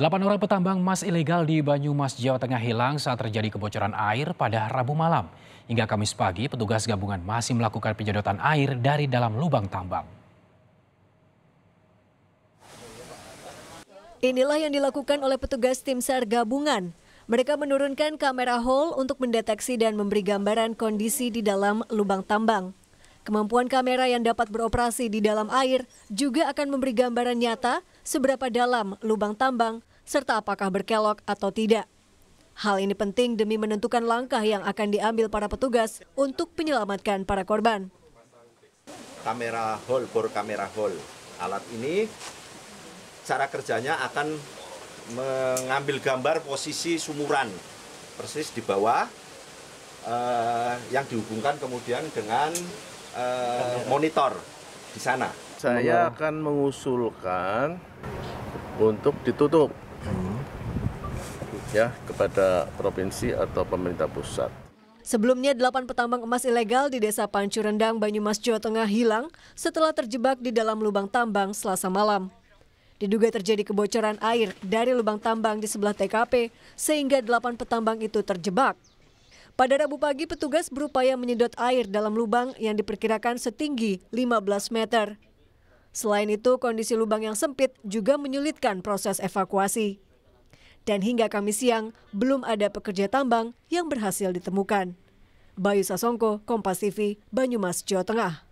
Delapan orang petambang emas ilegal di Banyumas, Jawa Tengah hilang saat terjadi kebocoran air pada Rabu malam. Hingga Kamis pagi, petugas gabungan masih melakukan penyedotan air dari dalam lubang tambang. Inilah yang dilakukan oleh petugas tim SAR gabungan. Mereka menurunkan kamera hole untuk mendeteksi dan memberi gambaran kondisi di dalam lubang tambang. Kemampuan kamera yang dapat beroperasi di dalam air juga akan memberi gambaran nyata seberapa dalam lubang tambang serta apakah berkelok atau tidak. Hal ini penting demi menentukan langkah yang akan diambil para petugas untuk menyelamatkan para korban. Kamera hole, bor kamera hole. Alat ini cara kerjanya akan mengambil gambar posisi sumuran persis di bawah eh, yang dihubungkan kemudian dengan eh, monitor di sana. Saya akan mengusulkan untuk ditutup ya kepada provinsi atau pemerintah pusat. Sebelumnya, delapan petambang emas ilegal di Desa Pancurendang, Banyumas, Jawa Tengah hilang setelah terjebak di dalam lubang tambang selasa malam. Diduga terjadi kebocoran air dari lubang tambang di sebelah TKP, sehingga delapan petambang itu terjebak. Pada Rabu pagi, petugas berupaya menyedot air dalam lubang yang diperkirakan setinggi 15 meter. Selain itu, kondisi lubang yang sempit juga menyulitkan proses evakuasi dan hingga Kamis siang belum ada pekerja tambang yang berhasil ditemukan. Bayu Sasongko, Kompas TV, Banyumas, Jawa Tengah.